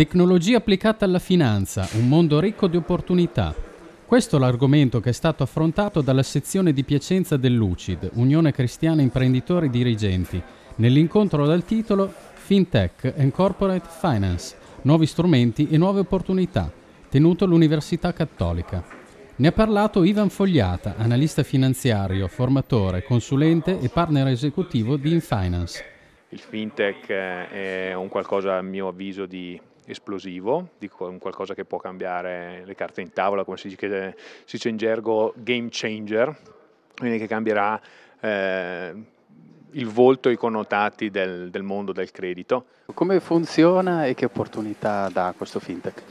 Tecnologia applicata alla finanza, un mondo ricco di opportunità. Questo è l'argomento che è stato affrontato dalla sezione di Piacenza dell'UCID, Unione Cristiana Imprenditori Dirigenti, nell'incontro dal titolo FinTech and Corporate Finance, nuovi strumenti e nuove opportunità, tenuto all'Università Cattolica. Ne ha parlato Ivan Fogliata, analista finanziario, formatore, consulente e partner esecutivo di InFinance. Il fintech eh, è un qualcosa, a mio avviso, di esplosivo, di qualcosa che può cambiare le carte in tavola, come si dice, si dice in gergo game changer, quindi che cambierà eh, il volto e i connotati del, del mondo del credito. Come funziona e che opportunità dà questo fintech?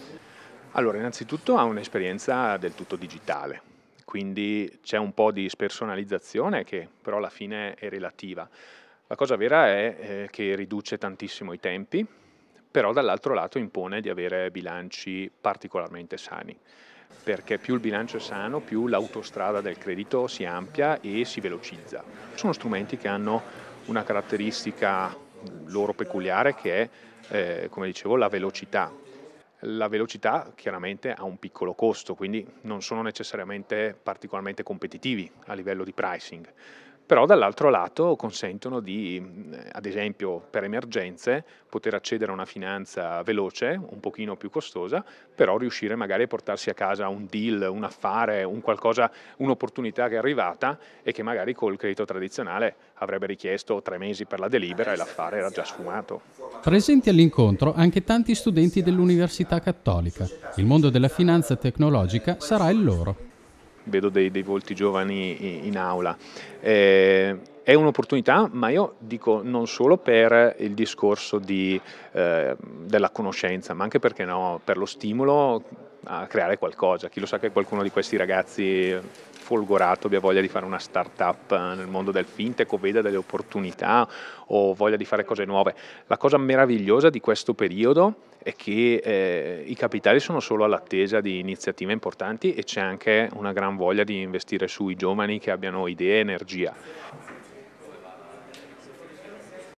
Allora, innanzitutto ha un'esperienza del tutto digitale, quindi c'è un po' di spersonalizzazione che però alla fine è relativa. La cosa vera è eh, che riduce tantissimo i tempi, però dall'altro lato impone di avere bilanci particolarmente sani perché più il bilancio è sano, più l'autostrada del credito si amplia e si velocizza. Sono strumenti che hanno una caratteristica loro peculiare che è, eh, come dicevo, la velocità. La velocità chiaramente ha un piccolo costo, quindi non sono necessariamente particolarmente competitivi a livello di pricing però dall'altro lato consentono di, ad esempio per emergenze, poter accedere a una finanza veloce, un pochino più costosa, però riuscire magari a portarsi a casa un deal, un affare, un qualcosa, un'opportunità che è arrivata e che magari col credito tradizionale avrebbe richiesto tre mesi per la delibera e l'affare era già sfumato. Presenti all'incontro anche tanti studenti dell'Università Cattolica. Il mondo della finanza tecnologica sarà il loro vedo dei, dei volti giovani in, in aula. Eh, è un'opportunità, ma io dico non solo per il discorso di, eh, della conoscenza, ma anche perché no, per lo stimolo a creare qualcosa. Chi lo sa che qualcuno di questi ragazzi folgorato abbia voglia di fare una start-up eh, nel mondo del fintech o veda delle opportunità o voglia di fare cose nuove. La cosa meravigliosa di questo periodo è che eh, i capitali sono solo all'attesa di iniziative importanti e c'è anche una gran voglia di investire sui giovani che abbiano idee e energia.